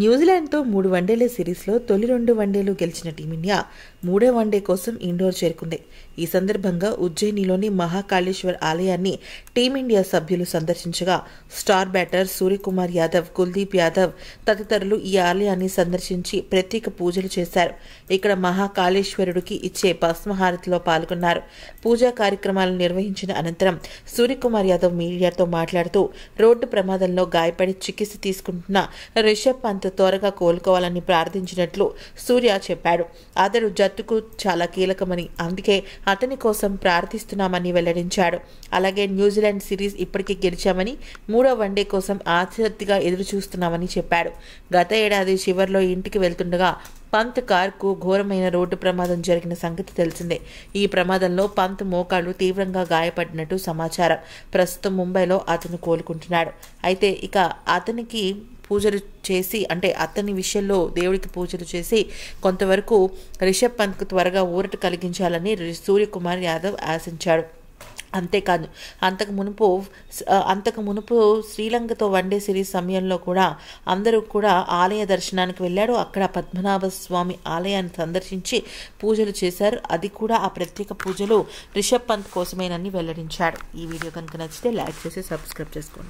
న్యూజిలాండ్తో మూడు వన్డేల సిరీస్లో తొలి రెండు వన్డేలు గెలిచిన టీమిండియా మూడో వన్డే కోసం ఇండోర్ చేరుకుంది ఈ సందర్భంగా ఉజ్జయినిలోని మహాకాళేశ్వర్ ఆలయాన్ని టీమిండియా సభ్యులు సందర్శించగా స్టార్ బ్యాటర్ సూర్యకుమార్ యాదవ్ కుల్దీప్ యాదవ్ తదితరులు ఈ ఆలయాన్ని సందర్శించి ప్రత్యేక పూజలు చేశారు ఇక్కడ మహాకాళేశ్వరుడికి ఇచ్చే భస్మహారతిలో పాల్గొన్నారు పూజా కార్యక్రమాలు నిర్వహించిన అనంతరం సూర్యకుమార్ యాదవ్ మీడియాతో మాట్లాడుతూ రోడ్డు ప్రమాదంలో గాయపడి చికిత్స తీసుకుంటున్న రిషబ్ పంత్ త్వరగా కోలుకోవాలని ప్రార్థించినట్లు సూర్య చెప్పాడు అతడు జట్టుకు చాలా కీలకమని అందుకే అతని కోసం ప్రార్థిస్తున్నామని వెల్లడించాడు అలాగే న్యూజిలాండ్ సిరీస్ ఇప్పటికే గెలిచామని మూడో వన్డే కోసం ఆసక్తిగా ఎదురుచూస్తున్నామని చెప్పాడు గత ఏడాది చివరిలో ఇంటికి వెళ్తుండగా పంత్ కార్కు ఘోరమైన రోడ్డు ప్రమాదం జరిగిన సంగతి తెలిసిందే ఈ ప్రమాదంలో పంత్ మోకాళ్ళు తీవ్రంగా గాయపడినట్టు సమాచారం ప్రస్తుతం ముంబైలో అతను కోలుకుంటున్నాడు అయితే ఇక అతనికి పూజలు చేసి అంటే అతని విషయంలో దేవుడికి పూజలు చేసి కొంతవరకు రిషబ్ పంత్కు త్వరగా ఊరట కలిగించాలని సూర్యకుమార్ యాదవ్ ఆశించాడు అంతేకాదు అంతకు మునుపు అంతకు మునుపు శ్రీలంకతో వన్డే సిరీస్ సమయంలో కూడా అందరూ కూడా ఆలయ దర్శనానికి వెళ్ళారు అక్కడ పద్మనాభ స్వామి ఆలయాన్ని సందర్శించి పూజలు చేశారు అది కూడా ఆ ప్రత్యేక పూజలు రిషబ్ పంత్ కోసమేనని వెల్లడించాడు ఈ వీడియో కనుక నచ్చితే లైక్ చేసి సబ్స్క్రైబ్ చేసుకోండి